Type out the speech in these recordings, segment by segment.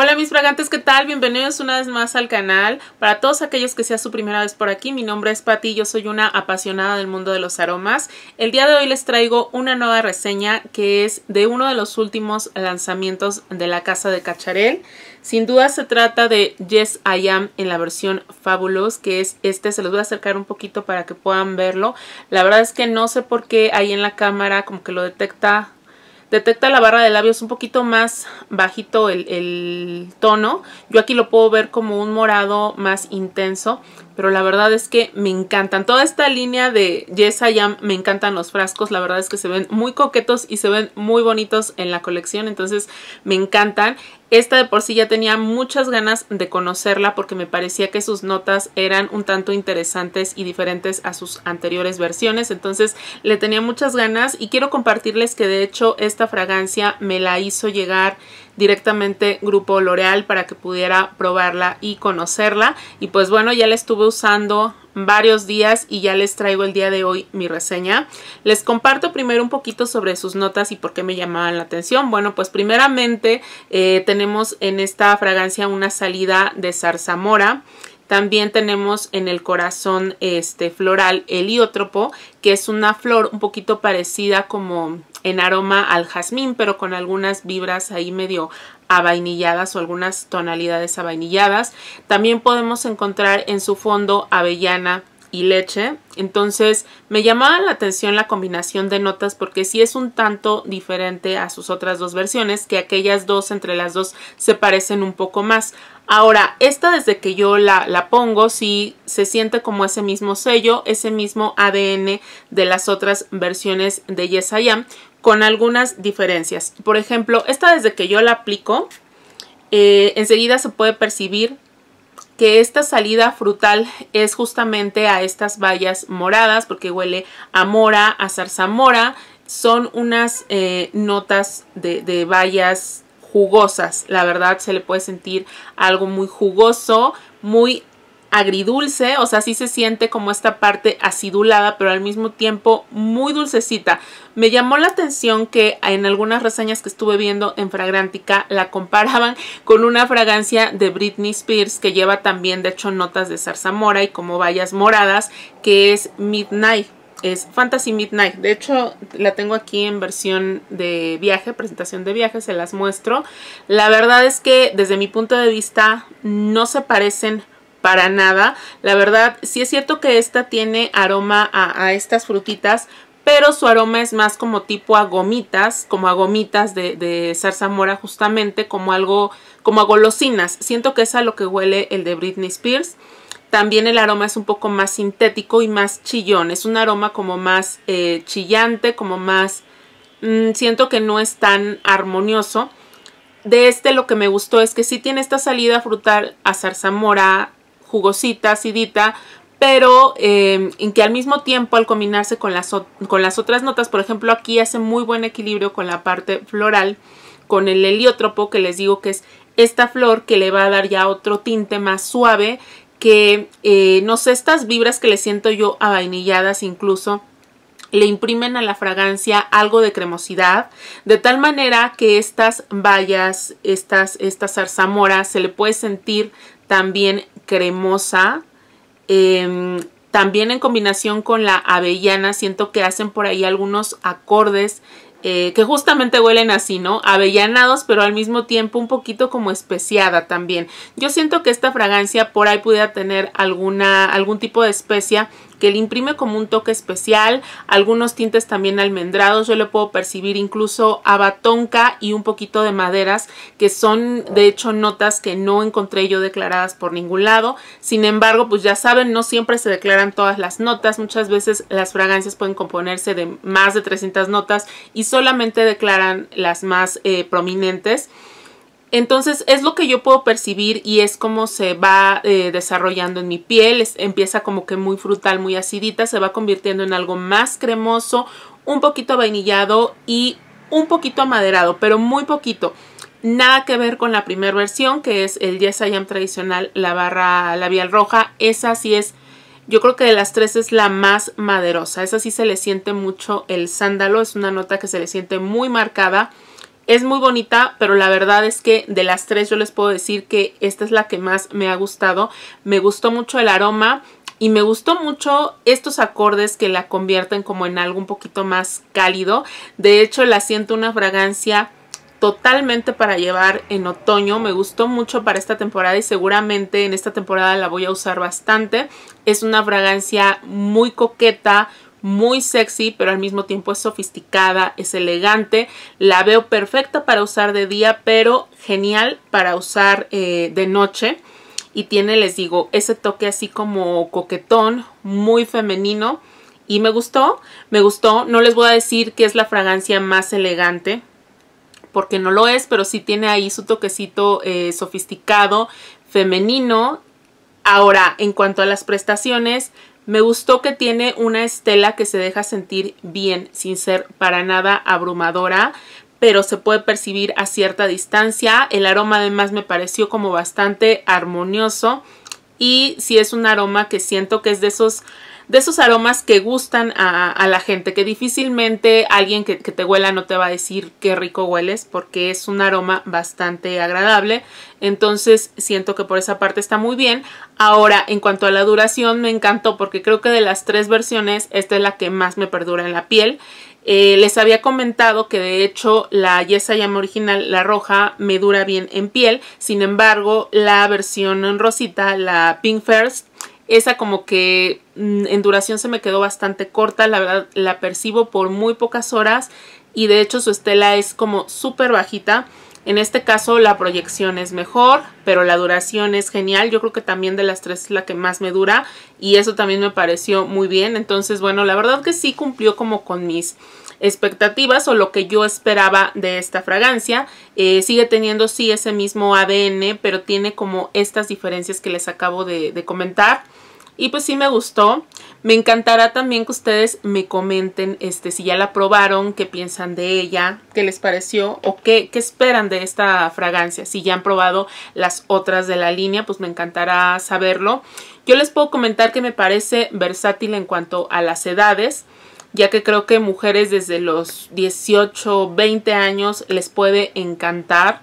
Hola mis fragantes, ¿qué tal? Bienvenidos una vez más al canal. Para todos aquellos que sea su primera vez por aquí, mi nombre es Patti, yo soy una apasionada del mundo de los aromas. El día de hoy les traigo una nueva reseña que es de uno de los últimos lanzamientos de la casa de Cacharel. Sin duda se trata de Yes I Am en la versión Fabulous, que es este, se los voy a acercar un poquito para que puedan verlo. La verdad es que no sé por qué ahí en la cámara como que lo detecta detecta la barra de labios un poquito más bajito el, tono. Yo aquí lo puedo ver como un morado más intenso, pero la verdad es que me encantan. Toda esta línea de Yes I me encantan los frascos, la verdad es que se ven muy coquetos y se ven muy bonitos en la colección, entonces me encantan. Esta de por sí ya tenía muchas ganas de conocerla porque me parecía que sus notas eran un tanto interesantes y diferentes a sus anteriores versiones, entonces le tenía muchas ganas y quiero compartirles que de hecho esta fragancia me la hizo llegar directamente Grupo L'Oreal para que pudiera probarla y conocerla. Y pues bueno, ya la estuve usando varios días y ya les traigo el día de hoy mi reseña. Les comparto primero un poquito sobre sus notas y por qué me llamaban la atención. Bueno, pues primeramente eh, tenemos en esta fragancia una salida de zarzamora también tenemos en el corazón este floral heliótropo, que es una flor un poquito parecida como en aroma al jazmín, pero con algunas vibras ahí medio avainilladas o algunas tonalidades avainilladas. También podemos encontrar en su fondo avellana y leche. Entonces me llamaba la atención la combinación de notas porque si es un tanto diferente a sus otras dos versiones, que aquellas dos entre las dos se parecen un poco más. Ahora, esta desde que yo la, la pongo, si se siente como ese mismo sello, ese mismo ADN de las otras versiones de Yes I Am, con algunas diferencias. Por ejemplo, esta desde que yo la aplico, eh, enseguida se puede percibir que esta salida frutal es justamente a estas bayas moradas porque huele a mora, a zarzamora, son unas eh, notas de, de bayas jugosas, la verdad se le puede sentir algo muy jugoso, muy agridulce, o sea, sí se siente como esta parte acidulada, pero al mismo tiempo muy dulcecita. Me llamó la atención que en algunas reseñas que estuve viendo en Fragrantica la comparaban con una fragancia de Britney Spears que lleva también de hecho notas de zarzamora y como vallas moradas, que es Midnight es Fantasy Midnight. De hecho, la tengo aquí en versión de viaje, presentación de viaje, se las muestro. La verdad es que desde mi punto de vista no se parecen para nada. La verdad, sí es cierto que esta tiene aroma a, estas frutitas, pero su aroma es más como tipo a gomitas, como a gomitas de, zarzamora justamente, como algo, como a golosinas. Siento que es a lo que huele el de Britney Spears. También el aroma es un poco más sintético y más chillón. Es un aroma como más eh, chillante, como más... Mm, siento que no es tan armonioso. De este lo que me gustó es que sí tiene esta salida frutal a zarzamora, jugosita, acidita, pero em, en que al mismo tiempo al combinarse con las, con las otras notas, por ejemplo aquí hace muy buen equilibrio con la parte floral, con el heliotropo que les digo que es esta flor que le va a dar ya otro tinte más suave que eh, no sé, estas vibras que le siento yo avainilladas incluso le imprimen a la fragancia algo de cremosidad, de tal manera que estas bayas, estas, estas zarzamoras, se le puede sentir también cremosa. Em, también en combinación con la avellana, siento que hacen por ahí algunos acordes eh, que justamente huelen así, ¿no? Avellanados, pero al mismo tiempo un poquito como especiada también. Yo siento que esta fragancia por ahí pudiera tener alguna, algún tipo de especia que le imprime como un toque especial, algunos tintes también almendrados, yo le puedo percibir incluso abatonca y un poquito de maderas que son de hecho notas que no encontré yo declaradas por ningún lado, sin embargo pues ya saben no siempre se declaran todas las notas, muchas veces las fragancias pueden componerse de más de 300 notas y solamente declaran las más eh, prominentes. Entonces es lo que yo puedo percibir y es como se va eh, desarrollando en mi piel, empieza como que muy frutal, muy acidita, se va convirtiendo en algo más cremoso, un poquito vainillado y un poquito amaderado, pero muy poquito. Nada que ver con la primera versión que es el Yes I Am tradicional, la barra labial roja, esa sí es, yo creo que de las tres es la más maderosa, esa sí se le siente mucho el sándalo, es una nota que se le siente muy marcada es muy bonita, pero la verdad es que de las tres yo les puedo decir que esta es la que más me ha gustado. Me gustó mucho el aroma y me gustó mucho estos acordes que la convierten como en algo un poquito más cálido. De hecho, la siento una fragancia totalmente para llevar en otoño. Me gustó mucho para esta temporada y seguramente en esta temporada la voy a usar bastante. Es una fragancia muy coqueta, muy sexy, pero al mismo tiempo es sofisticada, es elegante. La veo perfecta para usar de día, pero genial para usar eh, de noche. Y tiene, les digo, ese toque así como coquetón, muy femenino. Y me gustó, me gustó. No les voy a decir que es la fragancia más elegante, porque no lo es, pero sí tiene ahí su toquecito eh, sofisticado, femenino. Ahora, en cuanto a las prestaciones, me gustó que tiene una estela que se deja sentir bien, sin ser para nada abrumadora, pero se puede percibir a cierta distancia. El aroma además me pareció como bastante armonioso y si es un aroma que siento que es de esos de esos aromas que gustan a, la gente, que difícilmente alguien que, te huela no te va a decir qué rico hueles, porque es un aroma bastante agradable. Entonces siento que por esa parte está muy bien. Ahora, en cuanto a la duración, me encantó porque creo que de las tres versiones, esta es la que más me perdura en la piel. Eh, les había comentado que de hecho la yesa I original, la roja, me dura bien en piel. Sin embargo, la versión en rosita, la Pink First, esa como que mm, en duración se me quedó bastante corta, la verdad la percibo por muy pocas horas y de hecho su estela es como súper bajita. En este caso la proyección es mejor, pero la duración es genial. Yo creo que también de las tres es la que más me dura y eso también me pareció muy bien. Entonces, bueno, la verdad que sí cumplió como con mis expectativas o lo que yo esperaba de esta fragancia. Eh, sigue teniendo sí ese mismo ADN, pero tiene como estas diferencias que les acabo de comentar. Y pues sí me gustó. Me encantará también que ustedes me comenten este, si ya la probaron, qué piensan de ella, qué les pareció o qué, qué esperan de esta fragancia. Si ya han probado las otras de la línea, pues me encantará saberlo. Yo les puedo comentar que me parece versátil en cuanto a las edades ya que creo que mujeres desde los 18, 20 años les puede encantar.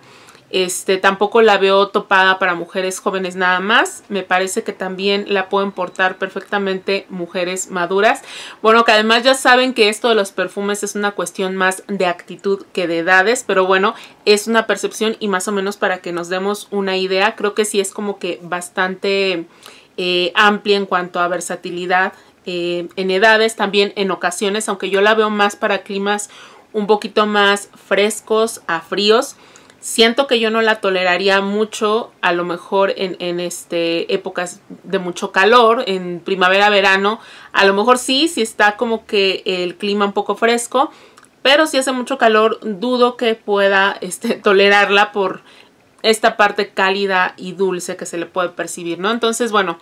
Este, tampoco la veo topada para mujeres jóvenes nada más. Me parece que también la pueden portar perfectamente mujeres maduras. Bueno, que además ya saben que esto de los perfumes es una cuestión más de actitud que de edades, pero bueno, es una percepción y más o menos para que nos demos una idea, creo que sí es como que bastante eh, amplia en cuanto a versatilidad eh, en edades, también en ocasiones, aunque yo la veo más para climas un poquito más frescos a fríos siento que yo no la toleraría mucho, a lo mejor en, este, épocas de mucho calor, en primavera, verano, a lo mejor sí, si está como que el clima un poco fresco, pero si hace mucho calor, dudo que pueda este, tolerarla por esta parte cálida y dulce que se le puede percibir, ¿no? Entonces, bueno,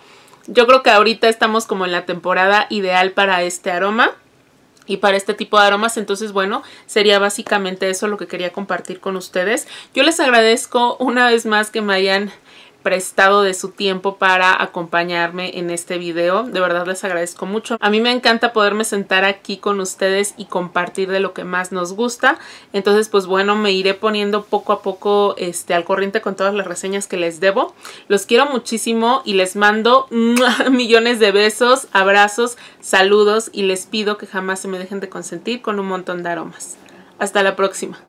yo creo que ahorita estamos como en la temporada ideal para este aroma y para este tipo de aromas. Entonces, bueno, sería básicamente eso lo que quería compartir con ustedes. Yo les agradezco una vez más que me hayan prestado de su tiempo para acompañarme en este video. De verdad les agradezco mucho. A mí me encanta poderme sentar aquí con ustedes y compartir de lo que más nos gusta. Entonces, pues bueno, me iré poniendo poco a poco este, al corriente con todas las reseñas que les debo. Los quiero muchísimo y les mando millones de besos, abrazos, saludos y les pido que jamás se me dejen de consentir con un montón de aromas. Hasta la próxima.